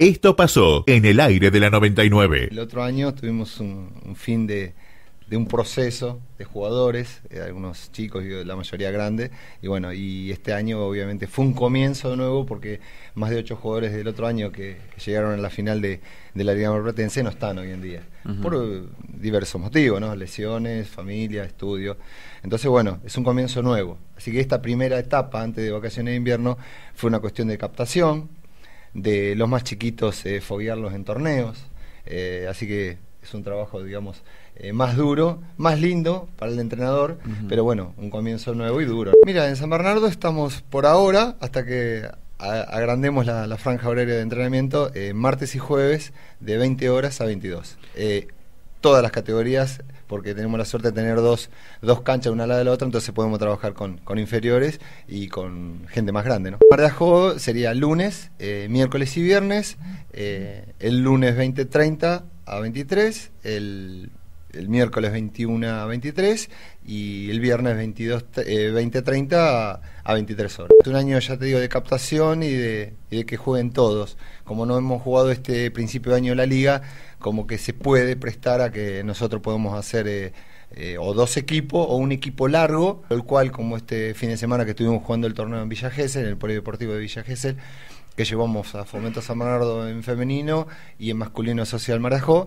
Esto pasó en el aire de la 99. El otro año tuvimos un, fin de, un proceso de jugadores, eh, algunos chicos y la mayoría grande. Y bueno, y este año obviamente fue un comienzo de nuevo porque más de ocho jugadores del otro año que llegaron a la final de, la Liga Marplatense no están hoy en día. Por diversos motivos, ¿no? Lesiones, familia, estudio. Entonces, bueno, es un comienzo nuevo. Así que esta primera etapa antes de vacaciones de invierno fue una cuestión de captación de los más chiquitos eh, foguearlos en torneos. Eh, así que es un trabajo, digamos, eh, más duro, más lindo para el entrenador, pero bueno, un comienzo nuevo y duro. Mira, en San Bernardo estamos por ahora, hasta que agrandemos la, la franja horaria de entrenamiento, martes y jueves de 20 horas a 22 todas las categorías, porque tenemos la suerte de tener dos, dos canchas una al lado de la otra, entonces podemos trabajar con, con inferiores y con gente más grande. ¿no? ajo sería lunes, eh, miércoles y viernes, eh, el lunes 20.30 a 23, el el miércoles 21 a 23 y el viernes 22, eh, a 30 a, 23 horas. un año, ya te digo, de captación y de, que jueguen todos. Como no hemos jugado este principio de año la liga, como que se puede prestar a que nosotros podemos hacer eh, eh, o dos equipos o un equipo largo, el cual como este fin de semana que estuvimos jugando el torneo en Villa Gesell, en el polideportivo de Villa Gesell, que llevamos a Fomento San Bernardo en femenino y en masculino Social Marajó,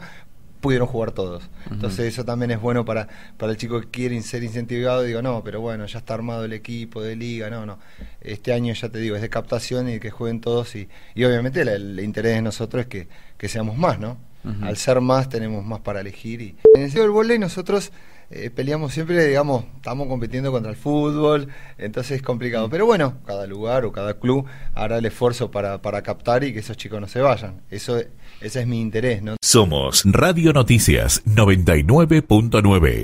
pudieron jugar todos. Entonces eso también es bueno para, para el chico que quiere ser incentivado. Digo, no, pero bueno, ya está armado el equipo de liga, no, no. Este año ya te digo, es de captación y que jueguen todos y, y obviamente el, interés de nosotros es que, que seamos más, ¿no? Al ser más tenemos más para elegir. Y... En el del volei nosotros eh, peleamos siempre, digamos, estamos compitiendo contra el fútbol, entonces es complicado. Pero bueno, cada lugar o cada club hará el esfuerzo para, captar y que esos chicos no se vayan. Eso, ese es mi interés, ¿no? Somos Radio Noticias 99.9.